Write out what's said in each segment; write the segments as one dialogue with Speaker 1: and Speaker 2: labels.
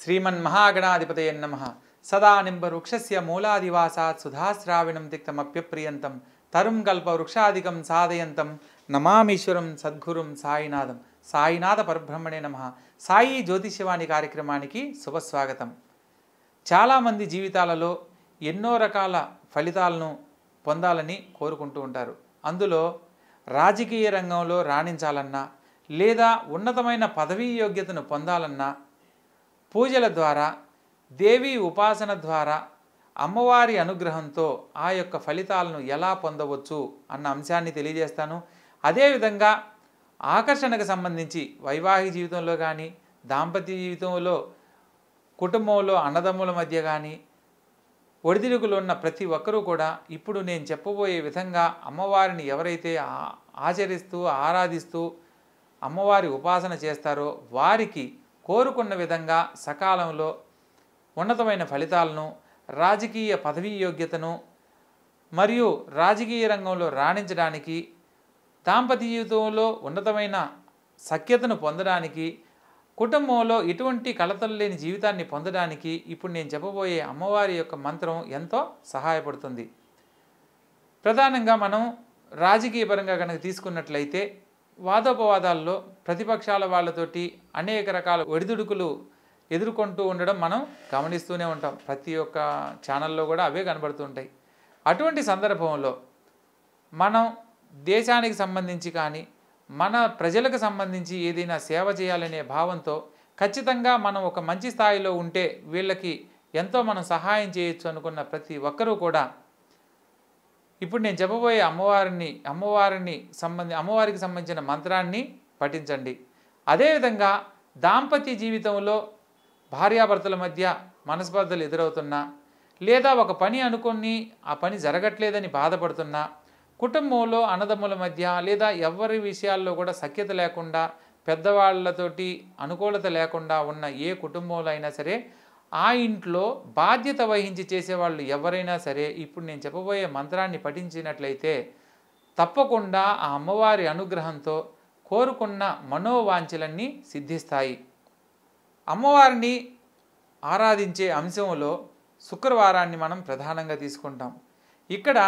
Speaker 1: శ్రీమన్ శ్రీమన్మహాగణాధిపతయ నమ సదా నింబవృక్షస్య మూలాదివాసాత్ సుధాశ్రావిణం తిక్తమప్యప్రియంతం తరుం వృక్షాదికం సాధయంతం నమామీశ్వరం సద్గురుం సాయినాథం సాయినాథ పరబ్రహ్మణే నమ సాయి జ్యోతిష్యవాణి కార్యక్రమానికి శుభస్వాగతం చాలామంది జీవితాలలో ఎన్నో రకాల ఫలితాలను పొందాలని కోరుకుంటూ ఉంటారు అందులో రాజకీయ రంగంలో రాణించాలన్నా లేదా ఉన్నతమైన పదవీ యోగ్యతను పొందాలన్నా పూజల ద్వారా దేవీ ఉపాసన ద్వారా అమ్మవారి అనుగ్రహంతో ఆ యొక్క ఫలితాలను ఎలా పొందవచ్చు అన్న అంశాన్ని తెలియజేస్తాను అదేవిధంగా ఆకర్షణకు సంబంధించి వైవాహిక జీవితంలో కానీ దాంపత్య జీవితంలో కుటుంబంలో అన్నదమ్ముల మధ్య కానీ ఒడిదిరుగులు ఉన్న ప్రతి ఒక్కరూ కూడా ఇప్పుడు నేను చెప్పబోయే విధంగా అమ్మవారిని ఎవరైతే ఆచరిస్తూ ఆరాధిస్తూ అమ్మవారి ఉపాసన చేస్తారో వారికి కోరుకున్న విధంగా సకాలంలో ఉన్నతమైన ఫలితాలను రాజకీయ పదవీ యోగ్యతను మరియు రాజకీయ రంగంలో రాణించడానికి దాంపత్య జీవితంలో ఉన్నతమైన సఖ్యతను పొందడానికి కుటుంబంలో ఎటువంటి కలతలు లేని జీవితాన్ని పొందడానికి ఇప్పుడు నేను చెప్పబోయే అమ్మవారి యొక్క మంత్రం ఎంతో సహాయపడుతుంది ప్రధానంగా మనం రాజకీయపరంగా కనుక తీసుకున్నట్లయితే వాదోపవాదాల్లో ప్రతిపక్షాల వాళ్ళతోటి అనేక రకాల ఒడిదుడుకులు ఎదుర్కొంటూ ఉండడం మనం గమనిస్తూనే ఉంటాం ప్రతి ఒక్క ఛానల్లో కూడా అవే కనబడుతుంటాయి అటువంటి సందర్భంలో మనం దేశానికి సంబంధించి కానీ మన ప్రజలకు సంబంధించి ఏదైనా సేవ చేయాలనే భావంతో ఖచ్చితంగా మనం ఒక మంచి స్థాయిలో ఉంటే వీళ్ళకి ఎంతో మనం సహాయం చేయొచ్చు అనుకున్న ప్రతి ఒక్కరూ కూడా ఇప్పుడు నేను చెప్పబోయే అమ్మవారిని అమ్మవారిని సంబంధి అమ్మవారికి సంబంధించిన మంత్రాన్ని పఠించండి అదేవిధంగా దాంపత్య జీవితంలో భార్యాభర్తల మధ్య మనస్పర్ధలు ఎదురవుతున్నా లేదా ఒక పని అనుకుని ఆ పని జరగట్లేదని బాధపడుతున్నా కుటుంబంలో అన్నదమ్ముల మధ్య లేదా ఎవరి విషయాల్లో కూడా సఖ్యత లేకుండా పెద్దవాళ్లతోటి అనుకూలత లేకుండా ఉన్న ఏ కుటుంబంలో అయినా సరే ఆ ఇంట్లో బాధ్యత వహించి చేసేవాళ్ళు ఎవరైనా సరే ఇప్పుడు నేను చెప్పబోయే మంత్రాన్ని పఠించినట్లయితే తప్పకుండా ఆ అమ్మవారి అనుగ్రహంతో కోరుకున్న మనోవాంఛలన్నీ సిద్ధిస్తాయి అమ్మవారిని ఆరాధించే అంశంలో శుక్రవారాన్ని మనం ప్రధానంగా తీసుకుంటాం ఇక్కడ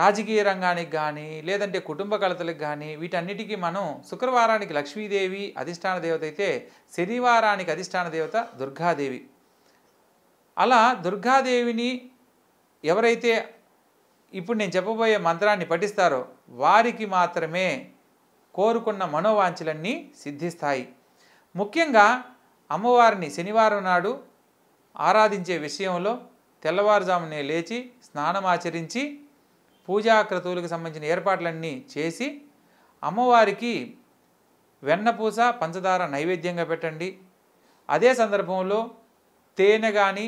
Speaker 1: రాజకీయ రంగానికి కానీ లేదంటే కుటుంబ కలతలకు కానీ వీటన్నిటికీ మనం శుక్రవారానికి లక్ష్మీదేవి అధిష్టాన దేవత అయితే శనివారానికి అధిష్టాన దేవత దుర్గాదేవి అలా దుర్గాదేవిని ఎవరైతే ఇప్పుడు నేను చెప్పబోయే మంత్రాన్ని పఠిస్తారో వారికి మాత్రమే కోరుకున్న మనోవాంఛలన్నీ సిద్ధిస్తాయి ముఖ్యంగా అమ్మవారిని శనివారం నాడు ఆరాధించే విషయంలో తెల్లవారుజామునే లేచి స్నానమాచరించి పూజాక్రతువులకు సంబంధించిన ఏర్పాట్లన్నీ చేసి అమ్మవారికి వెన్నపూస పంచదార నైవేద్యంగా పెట్టండి అదే సందర్భంలో తేనె కానీ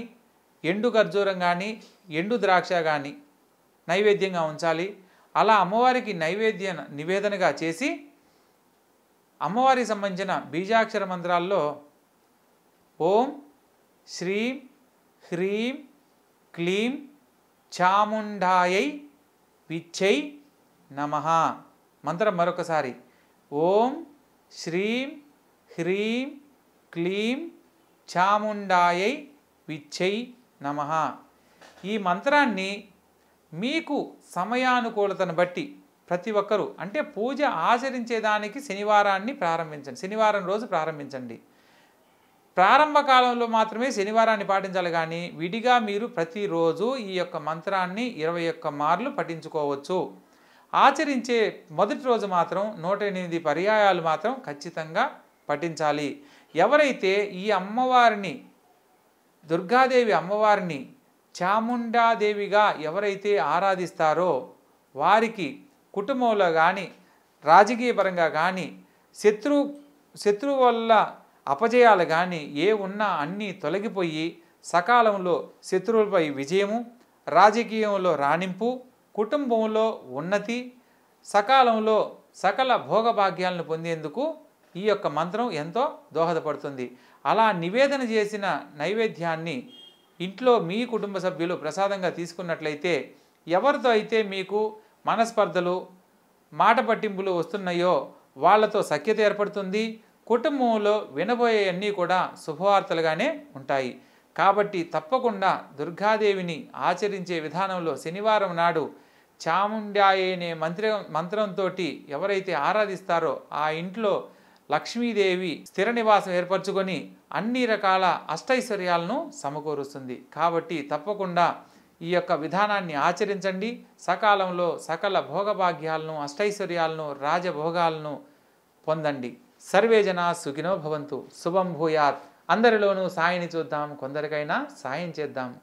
Speaker 1: ఎండు ఖర్జూరం కానీ ఎండు ద్రాక్ష కానీ నైవేద్యంగా ఉంచాలి అలా అమ్మవారికి నైవేద్య నివేదనగా చేసి అమ్మవారికి సంబంధించిన బీజాక్షర మంత్రాల్లో ఓం శ్రీం హ్రీం క్లీం చాముండాయై పిచ్చై నమ మంత్రం మరొకసారి ఓం శ్రీం హ్రీం క్లీం చాముండాయై విచ్చై నమ ఈ మంత్రాన్ని మీకు సమయానుకూలతను బట్టి ప్రతి ఒక్కరూ అంటే పూజ ఆచరించేదానికి శనివారాన్ని ప్రారంభించండి శనివారం రోజు ప్రారంభించండి ప్రారంభ కాలంలో మాత్రమే శనివారాన్ని పాటించాలి కానీ విడిగా మీరు ప్రతిరోజు ఈ యొక్క మంత్రాన్ని ఇరవై ఒక్క మార్లు పఠించుకోవచ్చు ఆచరించే మొదటి రోజు మాత్రం నూట ఎనిమిది పర్యాయాలు మాత్రం ఖచ్చితంగా పఠించాలి ఎవరైతే ఈ అమ్మవారిని దుర్గాదేవి అమ్మవారిని చాముండాదేవిగా ఎవరైతే ఆరాధిస్తారో వారికి కుటుంబంలో కానీ రాజకీయపరంగా కానీ శత్రు శత్రువు వల్ల అపజయాలు కానీ ఏ ఉన్నా అన్నీ తొలగిపోయి సకాలంలో శత్రువులపై విజయము రాజకీయంలో రాణింపు కుటుంబంలో ఉన్నతి సకాలంలో సకల భోగభాగ్యాలను పొందేందుకు ఈ యొక్క మంత్రం ఎంతో దోహదపడుతుంది అలా నివేదన చేసిన నైవేద్యాన్ని ఇంట్లో మీ కుటుంబ సభ్యులు ప్రసాదంగా తీసుకున్నట్లయితే ఎవరితో అయితే మీకు మనస్పర్ధలు మాట పట్టింపులు వస్తున్నాయో వాళ్ళతో సఖ్యత ఏర్పడుతుంది కుటుంబంలో వినబోయే అన్నీ కూడా శుభవార్తలుగానే ఉంటాయి కాబట్టి తప్పకుండా దుర్గాదేవిని ఆచరించే విధానంలో శనివారం నాడు చాముండాయనే మంత్ర మంత్రంతో ఎవరైతే ఆరాధిస్తారో ఆ ఇంట్లో లక్ష్మీదేవి స్థిర నివాసం ఏర్పరచుకొని అన్ని రకాల అష్టైశ్వర్యాలను సమకూరుస్తుంది కాబట్టి తప్పకుండా ఈ యొక్క విధానాన్ని ఆచరించండి సకాలంలో సకల భోగభాగ్యాలను అష్టైశ్వర్యాలను రాజభోగాలను పొందండి సర్వే జన సుఖినో భవంతు శుభం భూయాత్ అందరిలోనూ సాయిని చూద్దాం కొందరికైనా సాయం చేద్దాం